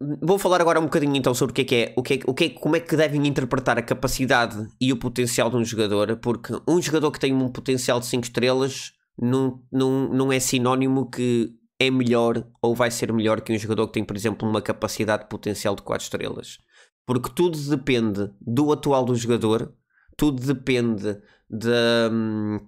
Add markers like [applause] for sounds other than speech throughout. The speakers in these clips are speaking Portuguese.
Vou falar agora um bocadinho então sobre o que é que é, o que é, o que é, como é que devem interpretar a capacidade e o potencial de um jogador, porque um jogador que tem um potencial de 5 estrelas não, não, não é sinónimo que é melhor ou vai ser melhor que um jogador que tem, por exemplo, uma capacidade de potencial de 4 estrelas. Porque tudo depende do atual do jogador, tudo depende da. De, hum,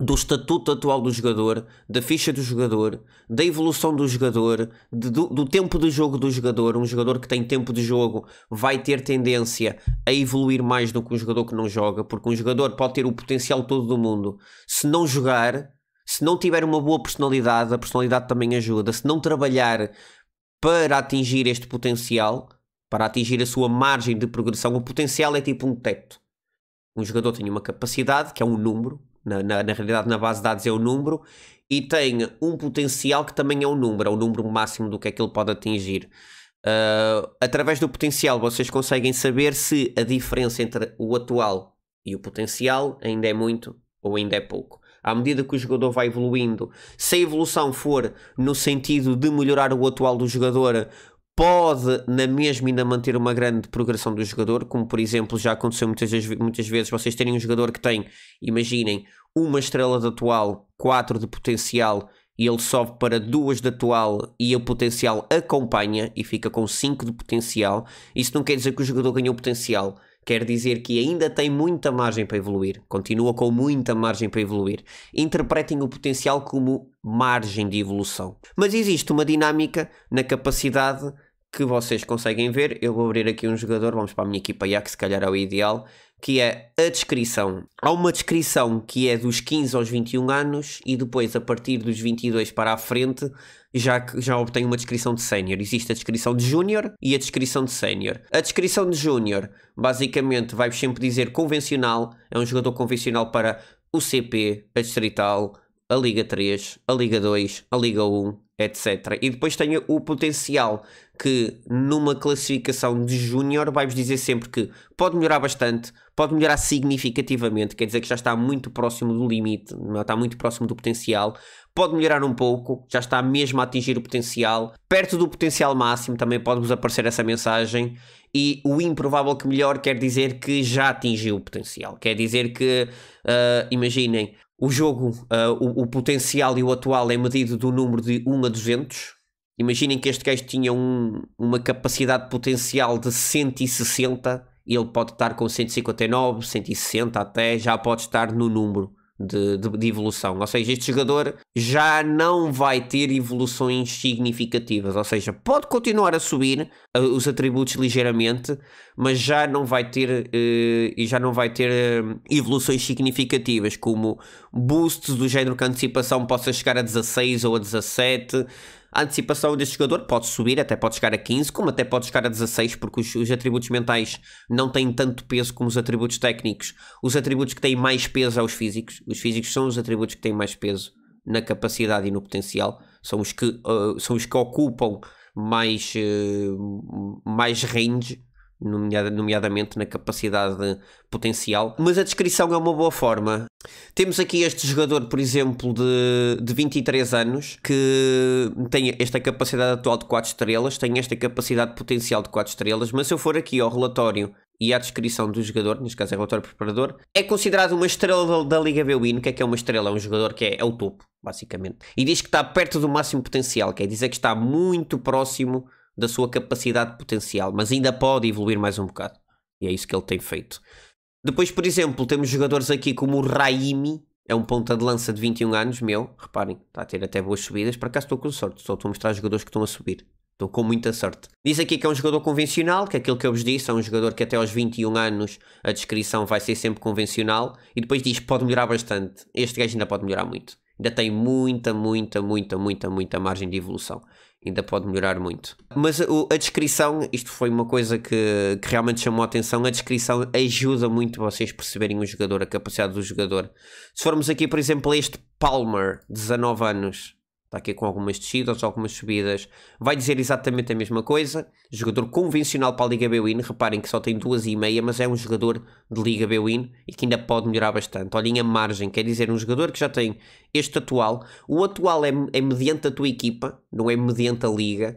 do estatuto atual do jogador, da ficha do jogador, da evolução do jogador, de, do, do, tempo de jogo do jogador. Um jogador que tem tempo de jogo vai ter tendência a evoluir mais do que um jogador que não joga, porque um jogador pode ter o potencial todo do mundo. Se não jogar, se não tiver uma boa personalidade, a personalidade também ajuda. Se não trabalhar para atingir este potencial, para atingir a sua margem de progressão, o potencial é tipo um teto. Um jogador tem uma capacidade, que é um número, na, na, na, realidade, na base de dados é o número, e tem um potencial que também é o número, é o número máximo do que é que ele pode atingir. Uh, através do potencial, vocês conseguem saber se a diferença entre o atual e o potencial ainda é muito ou ainda é pouco. À medida que o jogador vai evoluindo, se a evolução for no sentido de melhorar o atual do jogador, pode na mesma ainda manter uma grande progressão do jogador, como por exemplo já aconteceu muitas, muitas vezes vocês terem um jogador que tem, imaginem, uma estrela de atual, quatro de potencial, e ele sobe para duas de atual e o potencial acompanha e fica com 5 de potencial. Isso não quer dizer que o jogador ganhou potencial, quer dizer que ainda tem muita margem para evoluir, continua com muita margem para evoluir. Interpretem o potencial como margem de evolução. Mas existe uma dinâmica na capacidade que vocês conseguem ver. Eu vou abrir aqui um jogador, vamos para a minha equipa IA, que se calhar é o ideal que é a descrição. Há uma descrição que é dos 15 aos 21 anos e depois, a partir dos 22 para a frente, já, já obtém uma descrição de sénior. Existe a descrição de júnior e a descrição de sénior. A descrição de júnior, basicamente, vai-vos sempre dizer convencional, é um jogador convencional para o CP, a Distrital, a Liga 3, a Liga 2, a Liga 1, etc. E depois tenha o potencial que numa classificação de júnior vai-vos dizer sempre que pode melhorar bastante, pode melhorar significativamente, quer dizer que já está muito próximo do limite, é? está muito próximo do potencial, pode melhorar um pouco, já está mesmo a atingir o potencial, perto do potencial máximo também pode-vos aparecer essa mensagem e o improvável que melhor quer dizer que já atingiu o potencial, quer dizer que, uh, imaginem, o jogo, uh, o, o, potencial e o atual é medido do número de 1 a 200. Imaginem que este gajo tinha um, uma capacidade potencial de 160 ele pode estar com 159, 160 até, já pode estar no número de, de, de, evolução. Ou seja, este jogador já não vai ter evoluções significativas. Ou seja, pode continuar a subir uh, os atributos ligeiramente, mas já não vai ter uh, e já não vai ter uh, evoluções significativas, como boosts do género que a antecipação possa chegar a 16 ou a 17 a antecipação deste jogador pode subir, até pode chegar a 15, como até pode chegar a 16, porque os, os, atributos mentais não têm tanto peso como os atributos técnicos. Os atributos que têm mais peso são os físicos. Os físicos são os atributos que têm mais peso na capacidade e no potencial. São os que, uh, são os que ocupam mais, uh, mais range nomeadamente na capacidade potencial. Mas a descrição é uma boa forma. Temos aqui este jogador, por exemplo, de, de 23 anos, que tem esta capacidade atual de 4 estrelas, tem esta capacidade potencial de 4 estrelas, mas se eu for aqui ao relatório e à descrição do jogador, neste caso é relatório preparador, é considerado uma estrela da Liga Bewin. O que é que é uma estrela? É um jogador que é, é o topo, basicamente. E diz que está perto do máximo potencial, quer dizer que está muito próximo da sua capacidade potencial, mas ainda pode evoluir mais um bocado. E é isso que ele tem feito. Depois, por exemplo, temos jogadores aqui como o Raimi, é um ponta de lança de 21 anos, meu. Reparem, está a ter até boas subidas. Para cá estou com sorte, só estou a mostrar jogadores que estão a subir. Estou com muita sorte. Diz aqui que é um jogador convencional, que é aquilo que eu vos disse, é um jogador que até aos 21 anos a descrição vai ser sempre convencional. E depois diz pode melhorar bastante. Este gajo ainda pode melhorar muito. Ainda tem muita, muita, muita, muita, muita margem de evolução ainda pode melhorar muito. Mas a, descrição, isto foi uma coisa que, que realmente chamou a atenção, a descrição ajuda muito vocês perceberem o jogador, a capacidade do jogador. Se formos aqui, por exemplo, a este Palmer, 19 anos, Está aqui com algumas descidas, algumas subidas. Vai dizer exatamente a mesma coisa. Jogador convencional para a Liga Bwin. Reparem que só tem duas e meia, mas é um jogador de Liga Bwin e que ainda pode melhorar bastante. Olhem a margem, quer dizer, um jogador que já tem este atual. O atual é, é mediante a tua equipa, não é mediante a Liga.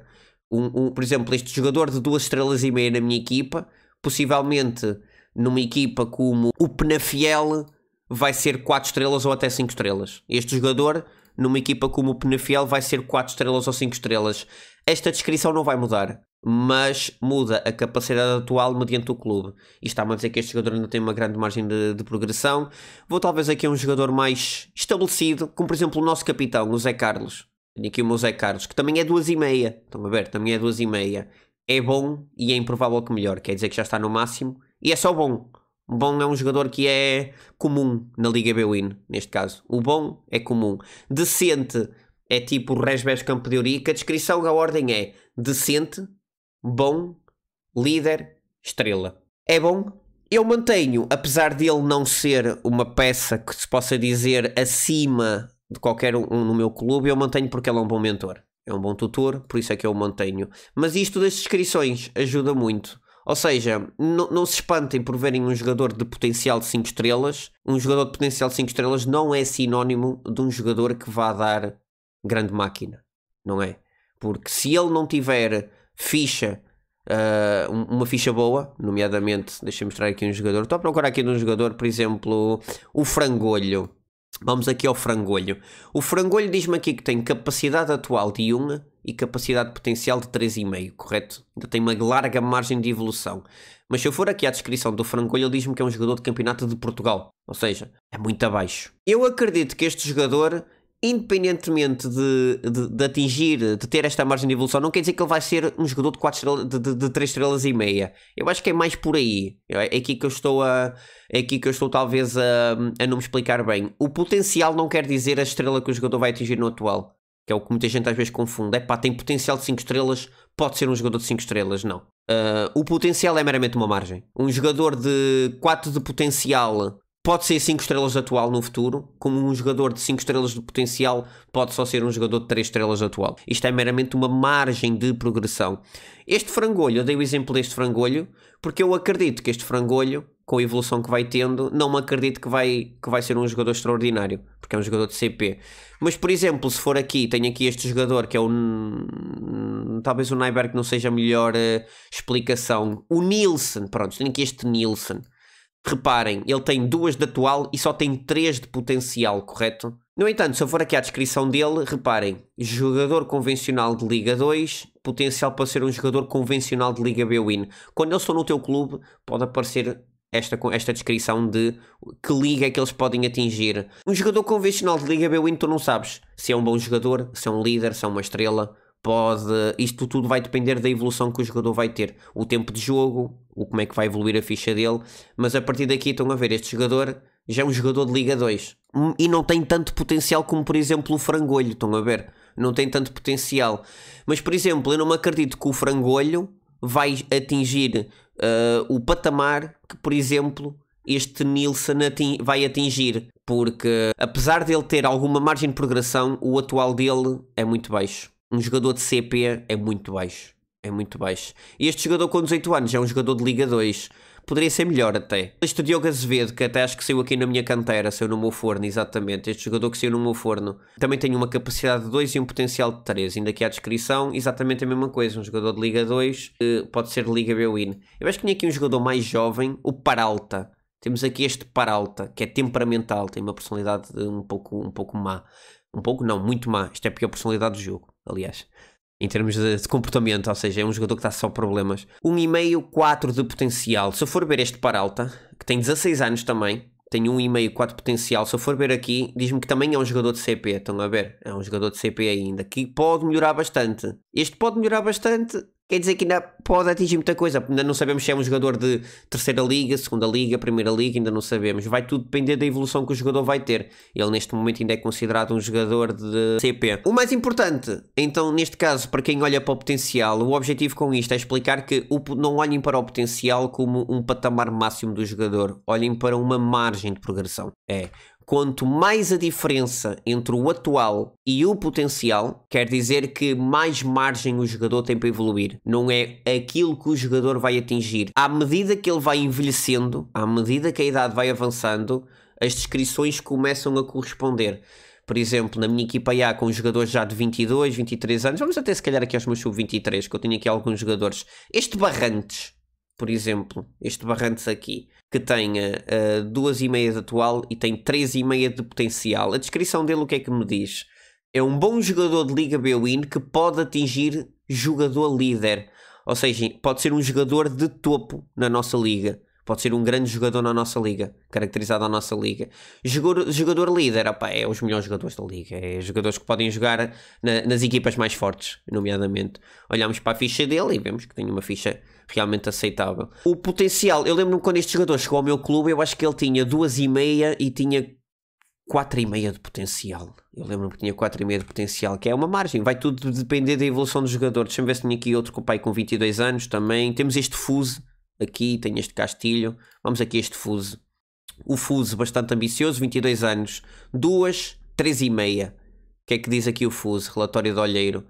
Um, um, por exemplo, este jogador de duas estrelas e meia na minha equipa, possivelmente numa equipa como o Penafiel vai ser 4 estrelas ou até 5 estrelas. Este jogador numa equipa como o Penafiel vai ser 4 estrelas ou 5 estrelas. Esta descrição não vai mudar, mas muda a capacidade atual mediante o clube. E está-me a dizer que este jogador ainda tem uma grande margem de, de, progressão. Vou talvez aqui a um jogador mais estabelecido, como por exemplo o nosso capitão, o Zé Carlos. Tenho aqui o meu Zé Carlos, que também é meia. Estão a ver? Também é meia. É bom e é improvável que melhor. Quer dizer que já está no máximo e é só bom. Bom é um jogador que é comum na Liga Bewin, neste caso. O bom é comum. Decente é tipo o Campo de Ourique. A descrição, a ordem é decente, bom, líder, estrela. É bom? Eu mantenho, apesar de ele não ser uma peça que se possa dizer acima de qualquer um no meu clube, eu mantenho porque ele é um bom mentor. É um bom tutor, por isso é que eu o mantenho. Mas isto das descrições ajuda muito. Ou seja, não se espantem por verem um jogador de potencial de 5 estrelas. Um jogador de potencial de 5 estrelas não é sinónimo de um jogador que vá dar grande máquina, não é? Porque se ele não tiver ficha, uh, uma ficha boa, nomeadamente, deixa-me mostrar aqui um jogador. Estou a procurar aqui um jogador, por exemplo, o Frangolho. Vamos aqui ao frangolho. O frangolho diz-me aqui que tem capacidade atual de 1 e capacidade potencial de 3,5, correto? Ainda tem uma larga margem de evolução. Mas se eu for aqui à descrição do frangolho, ele diz-me que é um jogador de campeonato de Portugal. Ou seja, é muito abaixo. Eu acredito que este jogador independentemente de, de, de, atingir, de ter esta margem de evolução, não quer dizer que ele vai ser um jogador de quatro estrelas, de, de, de 3 estrelas e meia. Eu acho que é mais por aí. É aqui que eu estou a. É aqui que eu estou talvez a, a não me explicar bem. O potencial não quer dizer a estrela que o jogador vai atingir no atual. Que é o que muita gente às vezes confunde. É pá, tem potencial de 5 estrelas, pode ser um jogador de 5 estrelas, não. Uh, o potencial é meramente uma margem. Um jogador de 4 de potencial pode ser 5 estrelas atual no futuro, como um jogador de 5 estrelas de potencial pode só ser um jogador de 3 estrelas atual. Isto é meramente uma margem de progressão. Este frangolho, eu dei o exemplo deste frangolho, porque eu acredito que este frangolho, com a evolução que vai tendo, não me acredito que vai, que vai ser um jogador extraordinário, porque é um jogador de CP. Mas, por exemplo, se for aqui, tenho aqui este jogador que é o. Talvez o Nyberg não seja a melhor uh, explicação. O Nielsen, pronto, tenho aqui este Nielsen Reparem, ele tem duas de atual e só tem três de potencial, correto? No entanto, se eu for aqui à descrição dele, reparem, jogador convencional de Liga 2, potencial para ser um jogador convencional de Liga B Win. Quando eles estou no teu clube, pode aparecer esta, esta descrição de que liga é que eles podem atingir. Um jogador convencional de Liga B Win, tu não sabes se é um bom jogador, se é um líder, se é uma estrela pode. Isto tudo vai depender da evolução que o jogador vai ter, o tempo de jogo, o como é que vai evoluir a ficha dele, mas a partir daqui estão a ver, este jogador já é um jogador de Liga 2 hum, e não tem tanto potencial como, por exemplo, o Frangolho, estão a ver? Não tem tanto potencial. Mas, por exemplo, eu não me acredito que o Frangolho vai atingir uh, o patamar que, por exemplo, este Nilsson ating vai atingir, porque apesar dele ter alguma margem de progressão, o atual dele é muito baixo um jogador de CP é muito baixo. É muito baixo. E este jogador com 18 anos é um jogador de Liga 2. Poderia ser melhor até. Este Diogo Azevedo, que até acho que saiu aqui na minha canteira, saiu no meu forno, exatamente. Este jogador que saiu no meu forno também tem uma capacidade de 2 e um potencial de 3. Ainda aqui à descrição, exatamente a mesma coisa. Um jogador de Liga 2, eh, pode ser de Liga B-Win. Eu acho que tinha aqui um jogador mais jovem, o Paralta. Temos aqui este Paralta, que é temperamental, tem uma personalidade eh, um pouco, um pouco má. Um pouco, não, muito má. Isto é, é a pior personalidade do jogo aliás, em termos de, de, comportamento, ou seja, é um jogador que está só problemas. meio quatro de potencial. Se eu for ver este para alta, que tem 16 anos também, tem 1,5, 4 de potencial. Se eu for ver aqui, diz-me que também é um jogador de CP, estão a ver? É um jogador de CP ainda, que pode melhorar bastante. Este pode melhorar bastante, quer dizer que ainda pode atingir muita coisa. Ainda não sabemos se é um jogador de terceira liga, segunda liga, primeira liga, ainda não sabemos. Vai tudo depender da evolução que o jogador vai ter. Ele neste momento ainda é considerado um jogador de CP. O mais importante, então neste caso, para quem olha para o potencial, o objetivo com isto é explicar que não olhem para o potencial como um patamar máximo do jogador, olhem para uma margem de progressão. É, Quanto mais a diferença entre o atual e o potencial, quer dizer que mais margem o jogador tem para evoluir. Não é aquilo que o jogador vai atingir. À medida que ele vai envelhecendo, à medida que a idade vai avançando, as descrições começam a corresponder. Por exemplo, na minha equipa A, com jogadores já de 22, 23 anos, vamos até se calhar aqui aos meus sub-23, que eu tenho aqui alguns jogadores. Este Barrantes, por exemplo, este Barrantes aqui, que tenha uh, duas e meia de atual e tem três e meia de potencial. A descrição dele o que é que me diz? É um bom jogador de Liga b que pode atingir jogador líder. Ou seja, pode ser um jogador de topo na nossa liga. Pode ser um grande jogador na nossa liga, caracterizado a nossa liga. Jogador, jogador líder, opa, é os melhores jogadores da liga. É jogadores que podem jogar na, nas equipas mais fortes, nomeadamente. Olhamos para a ficha dele e vemos que tem uma ficha realmente aceitável. O potencial, eu lembro-me quando este jogador chegou ao meu clube, eu acho que ele tinha 2,5 e tinha 4,5 de potencial. Eu lembro-me que tinha 4,5 de potencial, que é uma margem. Vai tudo depender da evolução do jogador. Deixa-me ver se tinha aqui outro com o pai com 22 anos também. Temos este Fuse aqui tem este Castilho, vamos aqui este fuso. O fuso bastante ambicioso, 22 anos, 2, 3 e meia. O que é que diz aqui o fuso? relatório de Olheiro?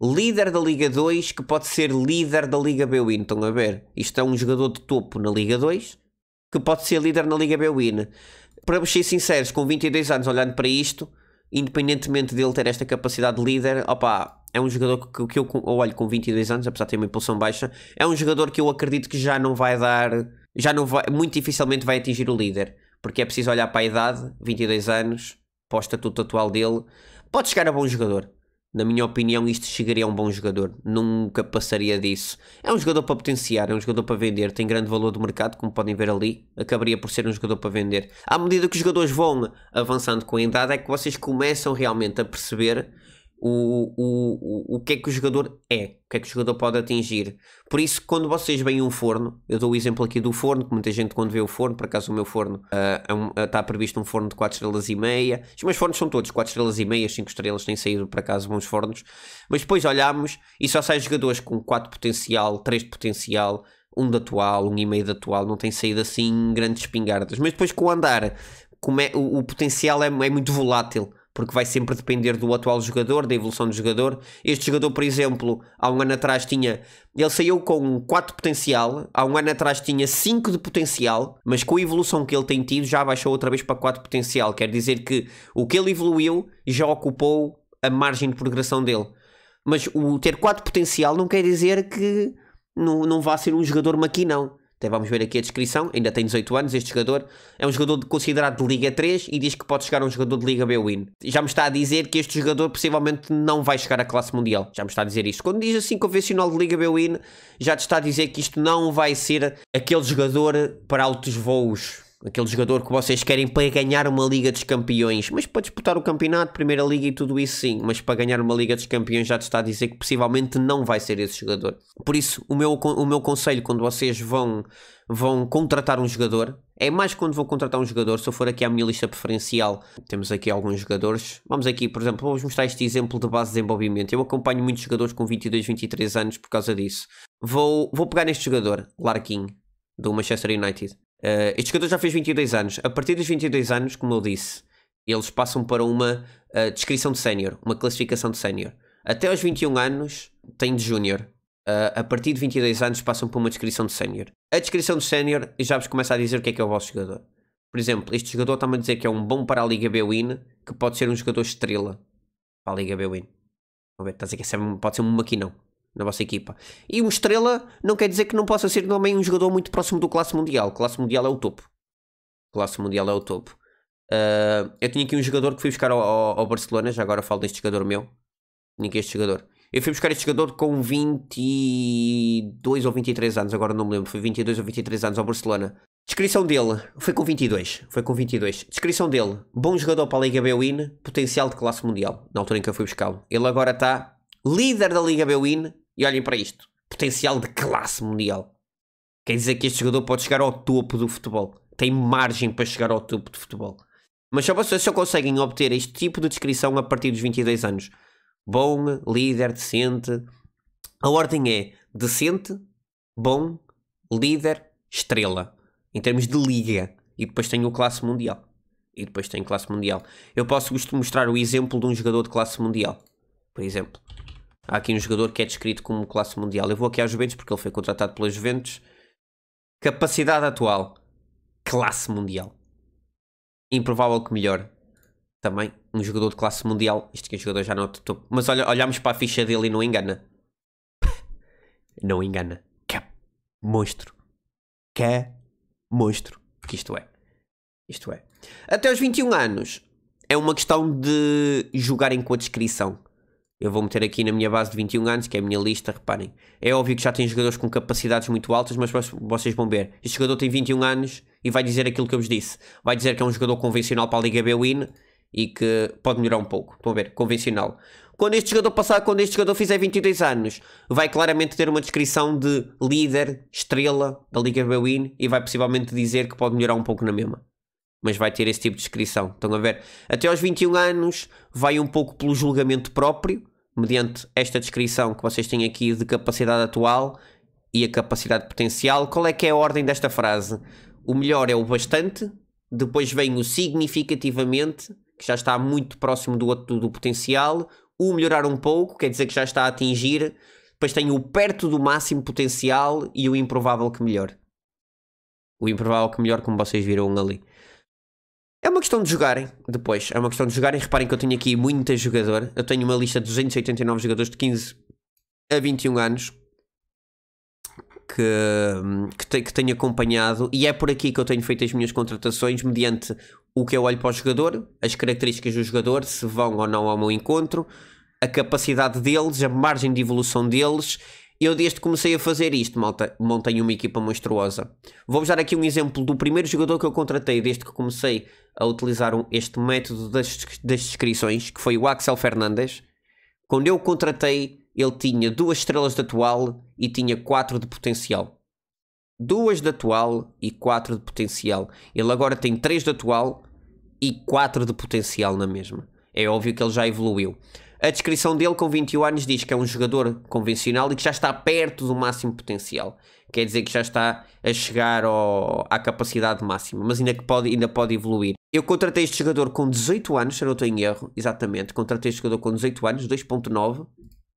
Líder da Liga 2 que pode ser líder da Liga Bwin, estão a ver? Isto é um jogador de topo na Liga 2 que pode ser líder na Liga Bwin. Para ser sinceros, com 22 anos olhando para isto, independentemente dele ter esta capacidade de líder, opá, é um jogador que, que eu olho com 22 anos, apesar de ter uma impulsão baixa, é um jogador que eu acredito que já não vai dar, já não vai, muito dificilmente vai atingir o líder, porque é preciso olhar para a idade, 22 anos, para o estatuto atual dele, pode chegar a bom jogador. Na minha opinião, isto chegaria a um bom jogador. Nunca passaria disso. É um jogador para potenciar, é um jogador para vender. Tem grande valor de mercado, como podem ver ali. Acabaria por ser um jogador para vender. À medida que os jogadores vão avançando com a idade, é que vocês começam realmente a perceber o, o, o, o que é que o jogador é, o que é que o jogador pode atingir. Por isso, quando vocês veem um forno, eu dou o exemplo aqui do forno, que muita gente quando vê o forno, por acaso o meu forno está uh, ah, é um, ah, previsto um forno de 4 estrelas e meia. Os meus fornos são todos 4 estrelas e meia, 5 estrelas, têm saído por acaso bons fornos. Mas depois olhamos e só saem jogadores com 4 potencial, 3 de potencial, um de atual, um e meio de atual, não tem saído assim grandes espingardas. Mas depois com o andar, como é, o, o potencial é, é muito volátil porque vai sempre depender do atual jogador, da evolução do jogador. Este jogador, por exemplo, há um ano atrás tinha. Ele saiu com 4 potencial, há um ano atrás tinha 5 de potencial, mas com a evolução que ele tem tido já baixou outra vez para 4 potencial. Quer dizer que o que ele evoluiu já ocupou a margem de progressão dele. Mas o ter 4 potencial não quer dizer que não, não vá ser um jogador maquinão. Até vamos ver aqui a descrição. Ainda tem 18 anos este jogador. É um jogador considerado de Liga 3 e diz que pode chegar a um jogador de Liga B Win. Já me está a dizer que este jogador possivelmente não vai chegar à classe mundial. Já me está a dizer isto. Quando diz assim convencional de Liga B Win, já te está a dizer que isto não vai ser aquele jogador para altos voos aquele jogador que vocês querem para ganhar uma Liga dos Campeões, mas para disputar o campeonato, Primeira Liga e tudo isso sim, mas para ganhar uma Liga dos Campeões já te está a dizer que possivelmente não vai ser esse jogador. Por isso, o meu, o meu conselho quando vocês vão, vão contratar um jogador, é mais quando vão contratar um jogador, se eu for aqui à minha lista preferencial, temos aqui alguns jogadores, vamos aqui, por exemplo, vou-vos mostrar este exemplo de base de desenvolvimento, eu acompanho muitos jogadores com 22, 23 anos por causa disso. Vou, vou pegar neste jogador, Larkin, do Manchester United. Uh, este jogador já fez 22 anos. A partir dos 22 anos, como eu disse, eles passam para uma uh, descrição de sénior, uma classificação de sénior. Até aos 21 anos tem de júnior. Uh, a partir de 22 anos passam para uma descrição de sénior. A descrição de sénior já vos começa a dizer o que é que é o vosso jogador. Por exemplo, este jogador está-me a dizer que é um bom para a Liga Bwin, que pode ser um jogador estrela para a Liga Bwin. Estás a dizer que é pode ser um maquinão na vossa equipa. E um estrela não quer dizer que não possa ser também um jogador muito próximo do classe mundial. Classe mundial é o topo. Classe mundial é o topo. Uh, eu tinha aqui um jogador que fui buscar ao, ao, Barcelona, já agora falo deste jogador meu. Tinha aqui este jogador. Eu fui buscar este jogador com 22 ou 23 anos, agora não me lembro. Foi 22 ou 23 anos ao Barcelona. Descrição dele, foi com 22, foi com 22. Descrição dele, bom jogador para a Liga Bewin, potencial de classe mundial, na altura em que eu fui buscá-lo. Ele agora está líder da Liga Bewin, e olhem para isto, potencial de classe mundial. Quer dizer que este jogador pode chegar ao topo do futebol. Tem margem para chegar ao topo do futebol. Mas só vocês só conseguem obter este tipo de descrição a partir dos 22 anos. Bom, líder, decente. A ordem é decente, bom, líder, estrela. Em termos de liga. E depois tem o classe mundial. E depois tem classe mundial. Eu posso mostrar o exemplo de um jogador de classe mundial. Por exemplo. Há aqui um jogador que é descrito como classe mundial. Eu vou aqui à Juventus porque ele foi contratado pela Juventus. Capacidade atual, classe mundial. Improvável que melhore. Também um jogador de classe mundial. Isto que é um jogador já não topo. Mas olha, olhamos para a ficha dele e não engana. [laughs] não engana. Que é monstro. Que é monstro. Que isto é. Isto é. Até os 21 anos é uma questão de jogarem com a descrição. Eu vou meter aqui na minha base de 21 anos, que é a minha lista, reparem. É óbvio que já tem jogadores com capacidades muito altas, mas vocês vão ver. Este jogador tem 21 anos e vai dizer aquilo que eu vos disse. Vai dizer que é um jogador convencional para a Liga B-Win e que pode melhorar um pouco. Estão a ver? Convencional. Quando este jogador passar, quando este jogador fizer 22 anos, vai claramente ter uma descrição de líder, estrela da Liga B-Win e vai possivelmente dizer que pode melhorar um pouco na mesma mas vai ter esse tipo de descrição. Estão a ver? Até aos 21 anos vai um pouco pelo julgamento próprio, mediante esta descrição que vocês têm aqui de capacidade atual e a capacidade potencial, qual é que é a ordem desta frase? O melhor é o bastante, depois vem o significativamente, que já está muito próximo do outro do potencial, o melhorar um pouco, quer dizer que já está a atingir, depois tem o perto do máximo potencial e o improvável que melhor. O improvável que melhor, como vocês viram ali. É uma questão de jogarem depois. É uma questão de jogarem. Reparem que eu tenho aqui muita jogador. Eu tenho uma lista de 289 jogadores de 15 a 21 anos que, que, te, que tenho acompanhado e é por aqui que eu tenho feito as minhas contratações mediante o que eu olho para o jogador, as características do jogador, se vão ou não ao meu encontro, a capacidade deles, a margem de evolução deles eu, desde que comecei a fazer isto, malta, montei uma equipa monstruosa. Vou-vos dar aqui um exemplo do primeiro jogador que eu contratei desde que comecei a utilizar este método das, das descrições, que foi o Axel Fernandes. Quando eu o contratei, ele tinha duas estrelas de atual e tinha quatro de potencial. Duas de atual e quatro de potencial. Ele agora tem três de atual e quatro de potencial na mesma. É óbvio que ele já evoluiu. A descrição dele com 21 anos diz que é um jogador convencional e que já está perto do máximo potencial. Quer dizer que já está a chegar ao, à capacidade máxima, mas ainda, que pode, ainda pode evoluir. Eu contratei este jogador com 18 anos, se não estou em erro, exatamente. Contratei este jogador com 18 anos, 2.9,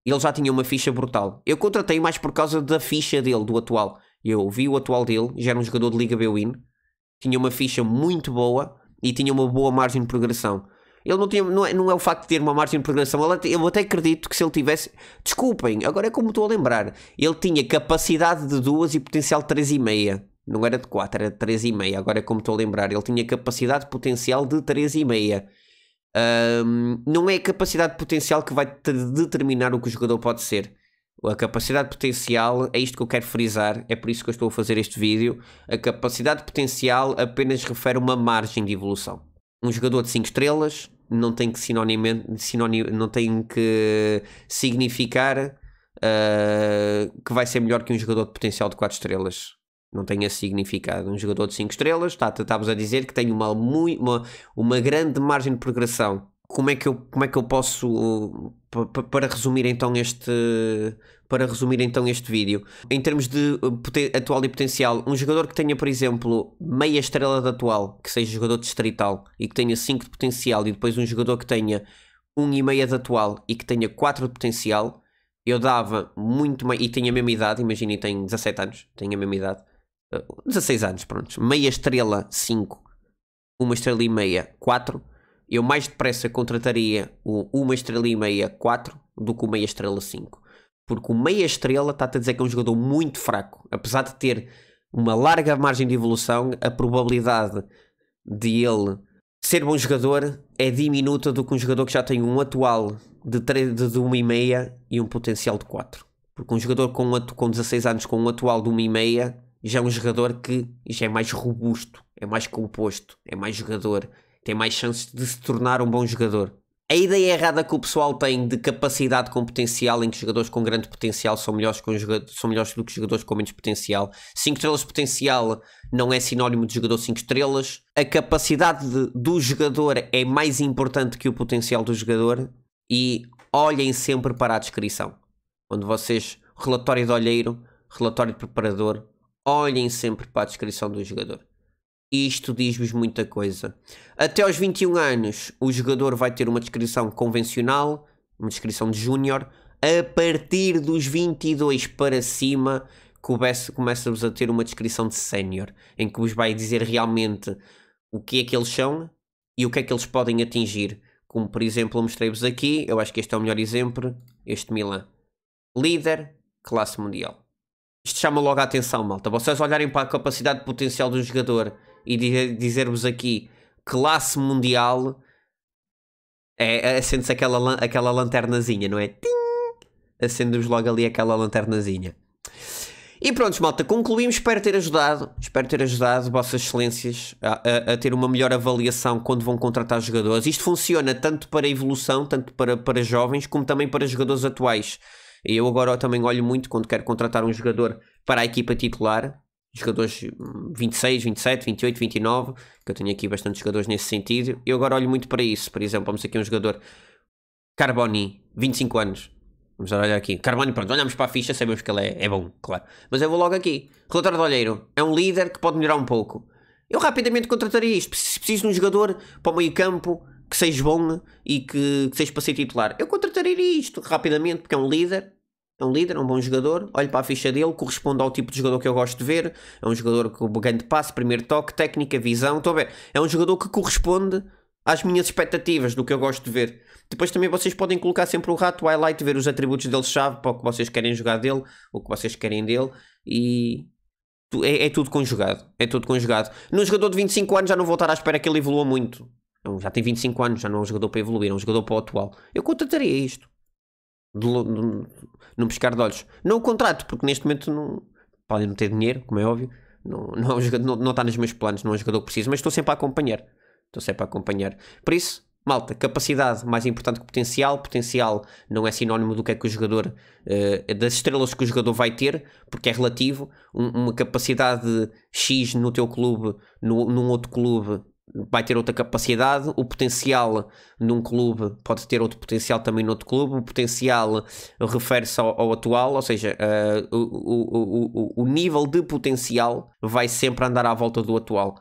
e ele já tinha uma ficha brutal. Eu contratei mais por causa da ficha dele, do atual. Eu vi o atual dele, já era um jogador de Liga Bwin, tinha uma ficha muito boa e tinha uma boa margem de progressão. Ele não, tinha, não, é, não é o facto de ter uma margem de progressão. Ele, eu até acredito que se ele tivesse. Desculpem, agora é como estou a lembrar. Ele tinha capacidade de duas e potencial de três e meia. Não era de quatro, era de três e meia. Agora é como estou a lembrar. Ele tinha capacidade potencial de três e meia. Um, não é a capacidade potencial que vai determinar o que o jogador pode ser. A capacidade potencial, é isto que eu quero frisar, é por isso que eu estou a fazer este vídeo. A capacidade potencial apenas refere uma margem de evolução um jogador de 5 estrelas não tem que sinonime, sinoni, não tem que significar uh, que vai ser melhor que um jogador de potencial de 4 estrelas. Não tem esse significado. Um jogador de 5 estrelas, está, tá, estávamos a dizer que tem uma, uma, uma grande margem de progressão. Como é que eu, como é que eu posso para resumir então este para resumir então este vídeo, em termos de uh, atual e potencial, um jogador que tenha, por exemplo, meia estrela de atual, que seja jogador distrital e que tenha 5 de potencial, e depois um jogador que tenha 1,5 um de atual e que tenha 4 de potencial, eu dava muito mais. E tem a mesma idade, imagina tem 17 anos, tem a mesma idade, 16 uh, anos, pronto. Meia estrela, 5, uma estrela e meia, 4 eu mais depressa contrataria o uma estrela e meia 4 do que o meia estrela 5. Porque o meia estrela está-te a dizer que é um jogador muito fraco. Apesar de ter uma larga margem de evolução, a probabilidade de ele ser bom jogador é diminuta do que um jogador que já tem um atual de 3, de uma e um potencial de 4. Porque um jogador com, com 16 anos com um atual de e meia já é um jogador que já é mais robusto, é mais composto, é mais jogador tem mais chances de se tornar um bom jogador. A ideia errada que o pessoal tem de capacidade com potencial, em que jogadores com grande potencial são melhores, com são melhores do que jogadores com menos potencial. 5 estrelas de potencial não é sinónimo de jogador 5 estrelas. A capacidade de, do jogador é mais importante que o potencial do jogador. E olhem sempre para a descrição. Quando vocês, relatório de olheiro, relatório de preparador, olhem sempre para a descrição do jogador. E isto diz-vos muita coisa. Até aos 21 anos, o jogador vai ter uma descrição convencional, uma descrição de júnior. A partir dos 22 para cima, começa-vos a ter uma descrição de sénior, em que vos vai dizer realmente o que é que eles são e o que é que eles podem atingir. Como, por exemplo, mostrei-vos aqui, eu acho que este é o melhor exemplo, este Milan. Líder, classe mundial. Isto chama logo a atenção, malta. Vocês olharem para a capacidade potencial do jogador e dizer-vos aqui classe mundial, é, acende-se é, aquela, aquela lanternazinha, não é? Acende-vos logo ali aquela lanternazinha. E pronto, malta, concluímos. Espero ter ajudado, espero ter ajudado Vossas Excelências a, a, a, ter uma melhor avaliação quando vão contratar jogadores. Isto funciona tanto para evolução, tanto para, para jovens, como também para jogadores atuais. Eu agora também olho muito quando quero contratar um jogador para a equipa titular jogadores 26, 27, 28, 29, que eu tenho aqui bastante jogadores nesse sentido. Eu agora olho muito para isso. Por exemplo, vamos aqui um jogador Carboni, 25 anos. Vamos olhar aqui. Carboni, pronto, olhamos para a ficha, sabemos que ele é, é bom, claro. Mas eu vou logo aqui. Relatório de olheiro. É um líder que pode melhorar um pouco. Eu rapidamente contrataria isto. Se preciso de um jogador para o meio campo que seja bom e que, que seja para ser titular, eu contrataria isto rapidamente porque é um líder é um líder, é um bom jogador, olho para a ficha dele, corresponde ao tipo de jogador que eu gosto de ver, é um jogador com grande passe, primeiro toque, técnica, visão, estou a ver, é um jogador que corresponde às minhas expectativas do que eu gosto de ver. Depois também vocês podem colocar sempre o rato, o highlight, ver os atributos dele chave para o que vocês querem jogar dele, o que vocês querem dele e é, é, tudo conjugado. É tudo conjugado. Num jogador de 25 anos já não vou estar à espera que ele evolua muito. já tem 25 anos, já não é um jogador para evoluir, é um jogador para o atual. Eu contrataria isto de, de, num pescar de olhos. Não o contrato, porque neste momento não, podem não ter dinheiro, como é óbvio. Não, não, é não, não está nos meus planos, não é um jogador que preciso, mas estou sempre a acompanhar. Estou sempre a acompanhar. Por isso, malta, capacidade mais importante que potencial. Potencial não é sinónimo do que é que o jogador, uh, das estrelas que o jogador vai ter, porque é relativo. Um, uma capacidade X no teu clube, no, num outro clube, vai ter outra capacidade, o potencial num clube pode ter outro potencial também noutro clube, o potencial refere-se ao, ao, atual, ou seja, uh, o, o, o, o, nível de potencial vai sempre andar à volta do atual.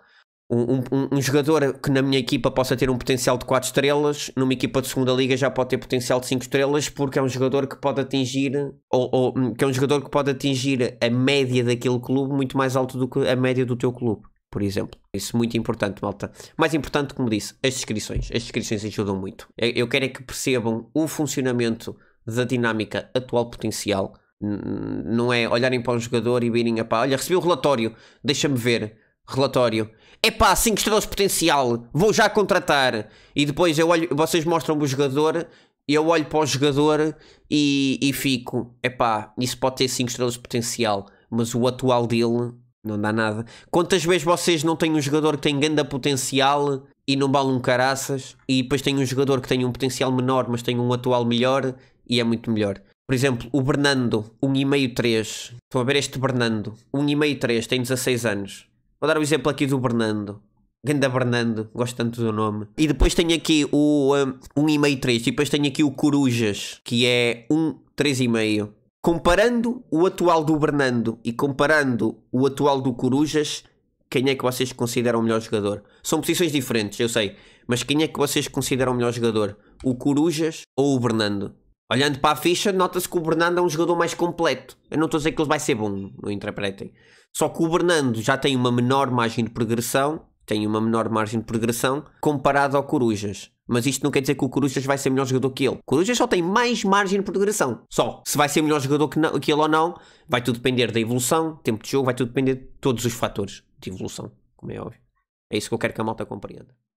Um, um, um, jogador que na minha equipa possa ter um potencial de 4 estrelas, numa equipa de segunda liga já pode ter potencial de 5 estrelas, porque é um jogador que pode atingir, ou, ou que é um jogador que pode atingir a média daquele clube muito mais alto do que a média do teu clube por exemplo. Isso é muito importante, malta. Mais importante, como disse, as descrições. As descrições ajudam muito. É, eu quero é que percebam o funcionamento da dinâmica atual potencial. Não é olharem para um jogador e virem, a pá, olha, recebi o um relatório, deixa-me ver. Relatório. É pá, 5 estrelas potencial, vou já contratar. E depois eu olho, vocês mostram-me o jogador eu olho para o jogador e, e fico, epá, isso pode ter 5 estrelas de potencial, mas o atual dele não dá nada. Quantas vezes vocês não têm um jogador que tem grande potencial e não vale um caraças, e depois tem um jogador que tem um potencial menor, mas tem um atual melhor e é muito melhor? Por exemplo, o Bernando, 1,5-3. Estão a ver este Bernando, 1,5-3, tem 16 anos. Vou dar o um exemplo aqui do Bernando. Ganda Bernando, gosto tanto do nome. E depois tenho aqui o um, 1,5-3. E depois tenho aqui o Corujas, que é 1,3,5. Comparando o atual do Bernando e comparando o atual do Corujas, quem é que vocês consideram o melhor jogador? São posições diferentes, eu sei, mas quem é que vocês consideram o melhor jogador? O Corujas ou o Bernando? Olhando para a ficha, nota-se que o Bernando é um jogador mais completo. Eu não estou a dizer que ele vai ser bom, não interpretem. Só que o Bernando já tem uma menor margem de progressão, tem uma menor margem de progressão comparado ao Corujas. Mas isto não quer dizer que o Corujas vai ser melhor jogador que ele. O Corujas só tem mais margem de progressão. Só. Se vai ser melhor jogador que, não, que ele ou não, vai tudo depender da evolução, tempo de jogo, vai tudo depender de todos os fatores de evolução, como é óbvio. É isso que eu quero que a malta compreenda.